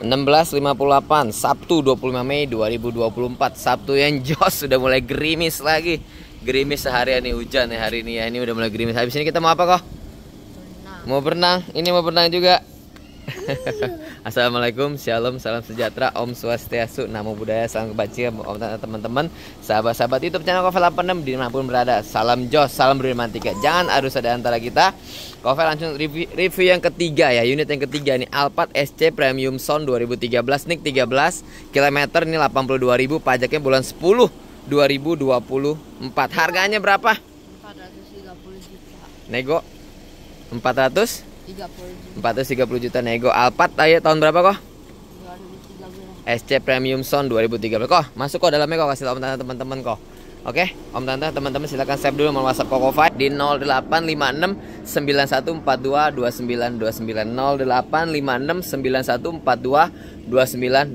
16.58 Sabtu 25 Mei 2024 Sabtu yang jos sudah mulai gerimis lagi Gerimis seharian nih hujan ya hari ini ya Ini udah mulai gerimis Habis ini kita mau apa kok? Mau berenang Ini mau berenang juga Assalamualaikum, Shalom, salam sejahtera, Om Swastiastu, Namo Buddhaya, salam kebajikan, Om teman-teman, sahabat-sahabat YouTube channel Kofel 86 dimanapun berada. Salam Jos, salam beriman Tiga. Jangan harus ada antara kita. Kofel langsung review, review yang ketiga ya, unit yang ketiga nih, Alphard SC Premium Sound 2013, nik 13, kilometer ini 82.000, pajaknya bulan 10 2024. Harganya berapa? 430 juta. Nego 400 30 tiga 430 juta nego Alphard ayo tahun berapa kok? 2013. SC Premium Sound 2013 kok masuk kok dalamnya kok kasih tante teman-teman kok Oke, Om Tante, teman-teman silahkan save dulu nomor WhatsApp Koko sembilan di empat dua dua sembilan dua sembilan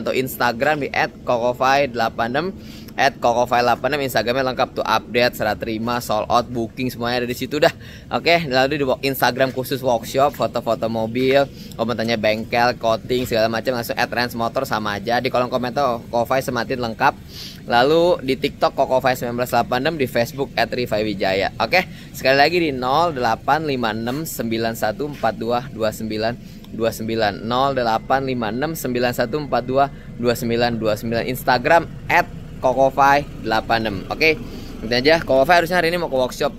atau Instagram di @kokofai86 at Koko kokofile86 Instagramnya lengkap tuh update, serah terima, sold out, booking semuanya ada di situ dah. Oke, lalu di Instagram khusus workshop, foto-foto mobil, komentarnya bengkel, coating segala macam langsung at Rans Motor sama aja di kolom komentar koko File semakin lengkap. Lalu di TikTok Koko File 1986 di Facebook at Rifai Wijaya. Oke, sekali lagi di 085691422929, 29 085691422929 Instagram at Kokofai 86 oke okay? Nanti aja Kokofai harusnya hari ini mau ke workshop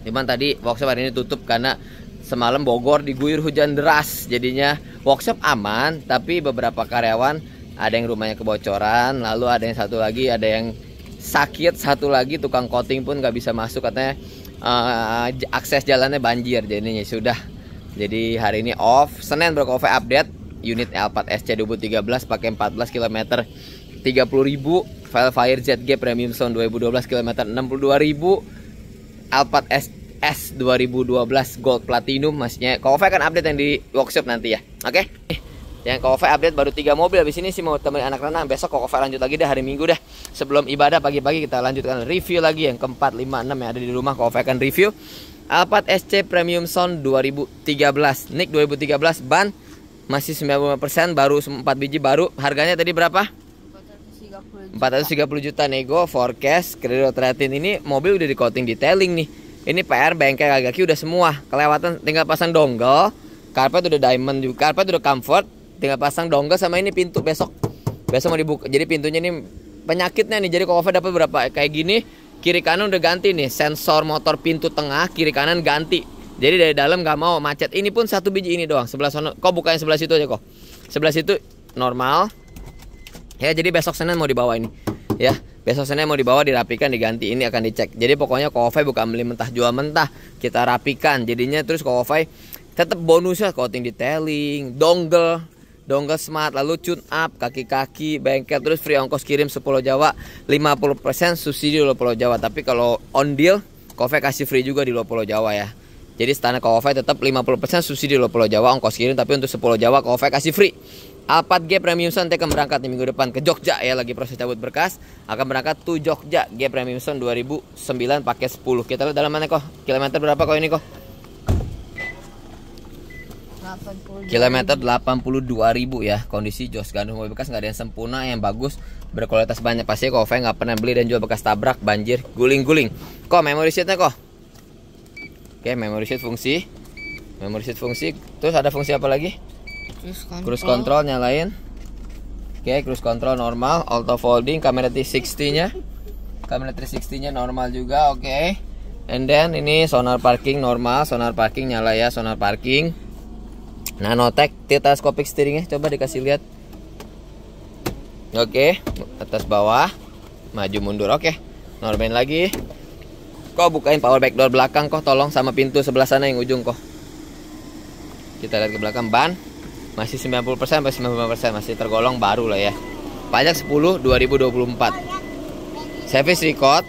cuman tadi workshop hari ini tutup karena semalam Bogor diguyur hujan deras jadinya workshop aman tapi beberapa karyawan ada yang rumahnya kebocoran lalu ada yang satu lagi ada yang sakit satu lagi tukang coating pun gak bisa masuk katanya uh, akses jalannya banjir jadinya sudah jadi hari ini off Senin bro update unit L4 SC 2013 pakai 14 km 30 ribu Velfire ZG Premium Sound 2012 kilometer 62.000 Alphard S S 2012 Gold Platinum masnya Kofe akan update yang di workshop nanti ya oke okay? Eh. yang Kofe update baru tiga mobil habis ini sih mau temenin anak renang besok Kofe lanjut lagi deh hari Minggu deh sebelum ibadah pagi-pagi kita lanjutkan review lagi yang keempat lima enam yang ada di rumah Kofe akan review Alphard SC Premium Sound 2013 Nick 2013 ban masih 90% baru 4 biji baru harganya tadi berapa 430 juta nego forecast kredit rating ini mobil udah di coating detailing nih ini PR bengkel agak udah semua kelewatan tinggal pasang dongle karpet udah diamond juga karpet udah comfort tinggal pasang dongle sama ini pintu besok besok mau dibuka jadi pintunya ini penyakitnya nih jadi kalau dapat berapa kayak gini kiri kanan udah ganti nih sensor motor pintu tengah kiri kanan ganti jadi dari dalam nggak mau macet ini pun satu biji ini doang sebelah sana kok bukanya sebelah situ aja kok sebelah situ normal ya jadi besok Senin mau dibawa ini ya besok Senin mau dibawa dirapikan diganti ini akan dicek jadi pokoknya Kofai bukan beli mentah jual mentah kita rapikan jadinya terus Kofai tetap bonusnya coating detailing dongle dongle smart lalu tune up kaki-kaki bengkel terus free ongkos kirim 10 Jawa 50% subsidi Pulau Jawa tapi kalau on deal Kofai kasih free juga di Pulau Jawa ya jadi standar Kofai tetap 50% subsidi Pulau Jawa ongkos kirim tapi untuk 10 Jawa Kofai kasih free Alphard g Premium Sound akan berangkat di minggu depan ke Jogja ya lagi proses cabut berkas akan berangkat tuh Jogja G Premium Sound 2009 pakai 10 kita lihat dalam mana kok kilometer berapa kok ini kok 82 kilometer 82.000 ya kondisi jos gandum mobil bekas nggak ada yang sempurna yang bagus berkualitas banyak pasti kok saya nggak pernah beli dan juga bekas tabrak banjir guling-guling kok memory seatnya kok oke memory seat fungsi memory seat fungsi terus ada fungsi apa lagi cruise control, cruise control nyalain oke okay, cruise control normal auto folding kamera 360 nya kamera 360 nya normal juga oke okay. and then ini sonar parking normal sonar parking nyala ya sonar parking nanotech telescopic steering ya, coba dikasih lihat oke okay. atas bawah maju mundur oke okay. normal lagi kok bukain power back door belakang kok tolong sama pintu sebelah sana yang ujung kok kita lihat ke belakang ban masih 90% sampai 95% masih tergolong baru lah ya. Pajak 10 2024. Service record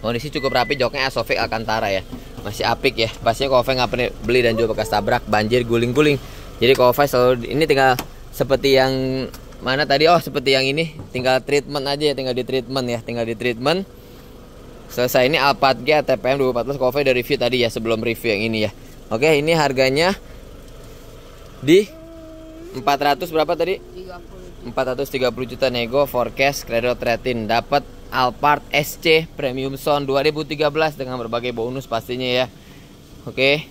kondisi oh, cukup rapi joknya Asofik Alcantara ya. Masih apik ya. Pastinya kofe nggak pernah beli dan juga bekas tabrak, banjir, guling-guling. Jadi kofe selalu ini tinggal seperti yang mana tadi oh seperti yang ini tinggal treatment aja ya tinggal di treatment ya tinggal di treatment selesai ini Alphard G TPM 2014 kofe dari review tadi ya sebelum review yang ini ya oke ini harganya di 400 berapa tadi? 30. 430 juta nego forecast kredit Tretin dapat Alphard SC Premium Sound 2013 dengan berbagai bonus pastinya ya. Oke.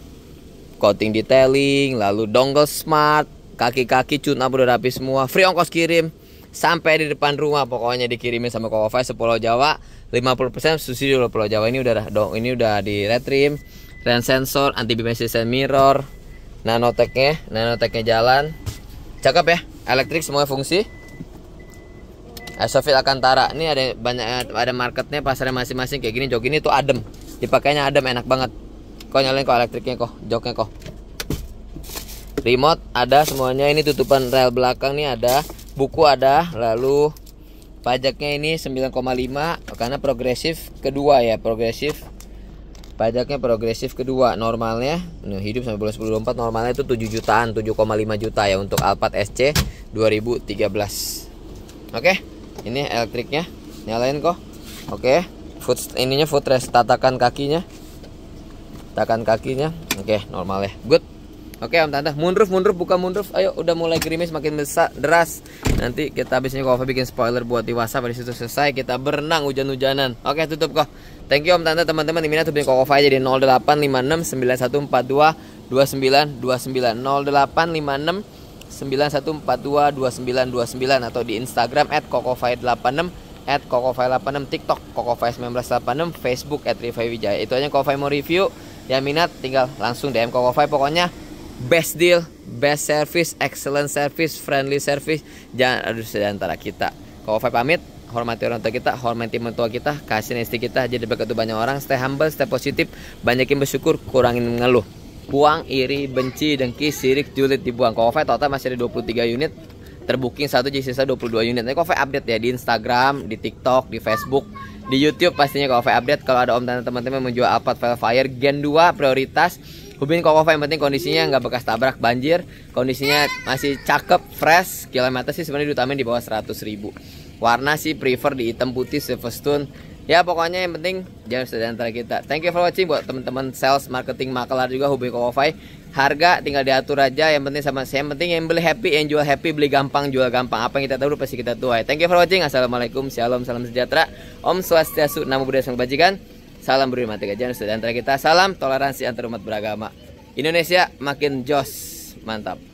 Coating detailing, lalu dongle smart, kaki-kaki cut udah rapi semua, free ongkos kirim sampai di depan rumah pokoknya dikirimin sama Kokofi Pulau Jawa 50% subsidi Pulau Jawa ini udah dong ini udah di retrim, trim sensor, anti bimesis mirror, nanoteknya nanoteknya jalan cakep ya elektrik semua fungsi Sofit akan Alcantara ini ada banyak ada marketnya pasarnya masing-masing kayak gini jok ini tuh adem dipakainya adem enak banget kok nyalain kok elektriknya kok joknya kok remote ada semuanya ini tutupan rel belakang nih ada buku ada lalu pajaknya ini 9,5 karena progresif kedua ya progresif pajaknya progresif kedua normalnya nah, hidup sampai bulan 10 24 normalnya itu 7 jutaan 7,5 juta ya untuk Alphard SC 2013 oke ini elektriknya nyalain kok oke foot ininya footrest tatakan kakinya tatakan kakinya oke normal ya good Oke Om Tante, mundur mundur buka mundur Ayo, udah mulai gerimis makin besar, deras. Nanti kita habisnya kok bikin spoiler buat di WhatsApp di situ selesai kita berenang hujan-hujanan. Oke, tutup kok. Thank you Om Tante, teman-teman lima tutupin sembilan aja di dua 9142 sembilan dua sembilan atau di Instagram at kokofai86 at kokofai86 TikTok kokofai1986 Facebook at Rifai Wijaya itu aja kokofai mau review yang minat tinggal langsung DM kokofai pokoknya best deal, best service, excellent service, friendly service. Jangan ada di antara kita. Kalau Fai pamit, hormati orang tua kita, hormati mentua kita, kasih istri kita, jadi berkat banyak orang, stay humble, stay positif, banyakin bersyukur, kurangin mengeluh. Buang iri, benci, dengki, sirik, julid dibuang. Kalau Fai total masih ada 23 unit, terbooking satu jadi sisa 22 unit. Nanti kalau update ya di Instagram, di TikTok, di Facebook, di YouTube pastinya kalau update kalau ada om dan teman-teman menjual Alphard Fire Gen 2 prioritas Hubin Kokova yang penting kondisinya nggak bekas tabrak banjir, kondisinya masih cakep, fresh, kilometer sih sebenarnya diutamain di bawah 100 ribu. Warna sih prefer di hitam putih Silverstone. Ya pokoknya yang penting jangan sudah antara kita. Thank you for watching buat teman-teman sales, marketing, makelar juga Hubin Kokova. Harga tinggal diatur aja yang penting sama saya yang penting yang beli happy, yang jual happy, beli gampang, jual gampang. Apa yang kita tahu pasti kita tuai. Thank you for watching. Assalamualaikum, shalom, salam sejahtera. Om Swastiastu, Namo Buddhaya Sang Kebajikan. Salam berumah tiga sudah antara kita. Salam toleransi antar umat beragama. Indonesia makin jos. Mantap.